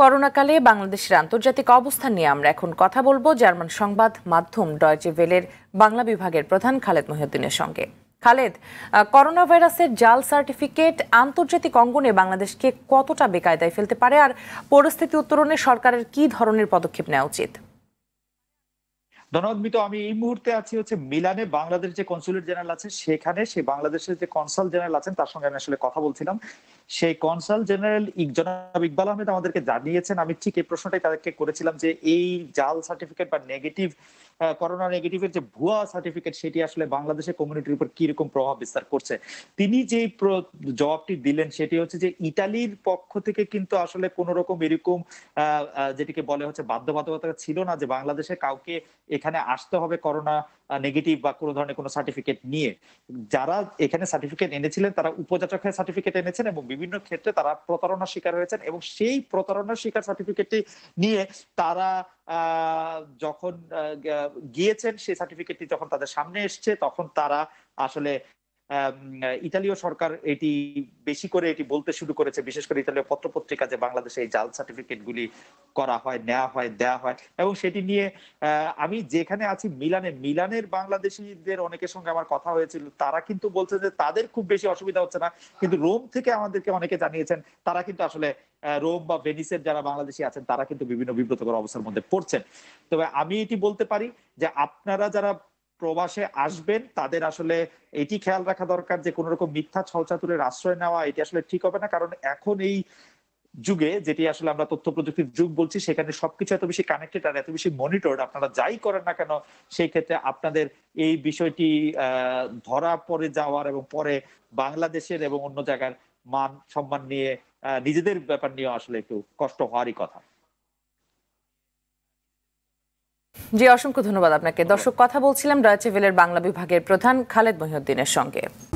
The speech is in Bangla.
করোনাকালে বাংলাদেশের আন্তর্জাতিক অবস্থান নিয়ে আমরা এখন কথা বলবো জার্মান সংবাদ মাধ্যম ডয়চে ভেলের বাংলা বিভাগের প্রধান খালেদ মহিউদ্দিনের সঙ্গে খালেদ করোনা ভাইরাসের জাল সার্টিফিকেট আন্তর্জাতিক অঙ্গনে বাংলাদেশকে কতটা বেকায়দায় ফেলতে পারে আর পরিস্থিতি উত্তরণে সরকারের কি ধরনের পদক্ষেপ নেওয়া উচিত ধন্যবাদ আমি এই মুহূর্তে আছি হচ্ছে মিলানে বাংলাদেশ যে কনসুলেট জেনারেল আছে সেখানে সে বাংলাদেশের যে কনসাল জেনারেল আছেন তার সঙ্গে আমি আসলে কথা বলছিলাম সেই কনসাল জেনারেল জনাব ইকবাল আহমেদ আমাদেরকে জানিয়েছেন আমি ঠিক এই প্রশ্নটাই তাদেরকে করেছিলাম যে এই জাল সার্টিফিকেট বা নেগেটিভ করোনা যে ভুয়া সার্টিফিকেট সেটি আসলে বাংলাদেশের কমিউনিটির উপর কিরকম প্রভাব বিস্তার করছে তিনি যে জবাবটি দিলেন সেটি হচ্ছে যে ইটালির পক্ষ থেকে কিন্তু আসলে কোন রকম এরকম যেটিকে বলে হচ্ছে বাধ্যবাধকতা ছিল না যে বাংলাদেশে কাউকে এখানে আসতে হবে করোনা নেগেটিভ বা কোনো ধরনের কোনো সার্টিফিকেট নিয়ে যারা এখানে সার্টিফিকেট এনেছিলেন তারা উপযাচকের সার্টিফিকেট এনেছেন এবং বিভিন্ন ক্ষেত্রে তারা প্রতারণার শিকার হয়েছেন এবং সেই প্রতারণার শিকার সার্টিফিকেটটি নিয়ে তারা যখন গিয়েছেন সেই সার্টিফিকেটটি যখন তাদের সামনে এসছে তখন তারা আসলে ইতালীয় সরকার এটি বেশি করে এটি বলতে শুরু করেছে বিশেষ করে ইতালীয় পত্রপত্রিকা যে বাংলাদেশে এই জাল সার্টিফিকেট গুলি করা হয় নেওয়া হয় দেয়া হয় এবং সেটি নিয়ে আমি যেখানে আছি মিলানে মিলানের বাংলাদেশিদের অনেকের সঙ্গে আমার কথা হয়েছিল তারা কিন্তু বলছে যে তাদের খুব বেশি অসুবিধা হচ্ছে না কিন্তু রোম থেকে আমাদেরকে অনেকে জানিয়েছেন তারা কিন্তু আসলে রোম বা ভেনিসের যারা বাংলাদেশি আছেন তারা কিন্তু বিভিন্ন বিব্রতকর অবস্থার মধ্যে পড়ছেন তবে আমি এটি বলতে পারি যে আপনারা যারা প্রবাসে আসবেন তাদের আসলে এটি খেয়াল রাখা দরকার যে কোন রকম মিথ্যা ছলচাতুরের আশ্রয় নেওয়া এটি আসলে ঠিক হবে না কারণ এখন এই যুগে যেটি আসলে আমরা তথ্য প্রযুক্তির যুগ বলছি সেখানে সবকিছু এত বেশি কানেক্টেড আর এত বেশি মনিটর আপনারা যাই করেন না কেন সেই ক্ষেত্রে আপনাদের এই বিষয়টি ধরা পড়ে যাওয়ার এবং পরে বাংলাদেশের এবং অন্য জায়গার মান সম্মান নিয়ে নিজেদের ব্যাপার নিয়ে আসলে একটু কষ্ট হওয়ারই কথা জি অসংখ্য ধন্যবাদ আপনাকে দর্শক কথা বলছিলাম ডয়েচে ভেলের বাংলা বিভাগের প্রধান খালেদ মহিউদ্দিনের সঙ্গে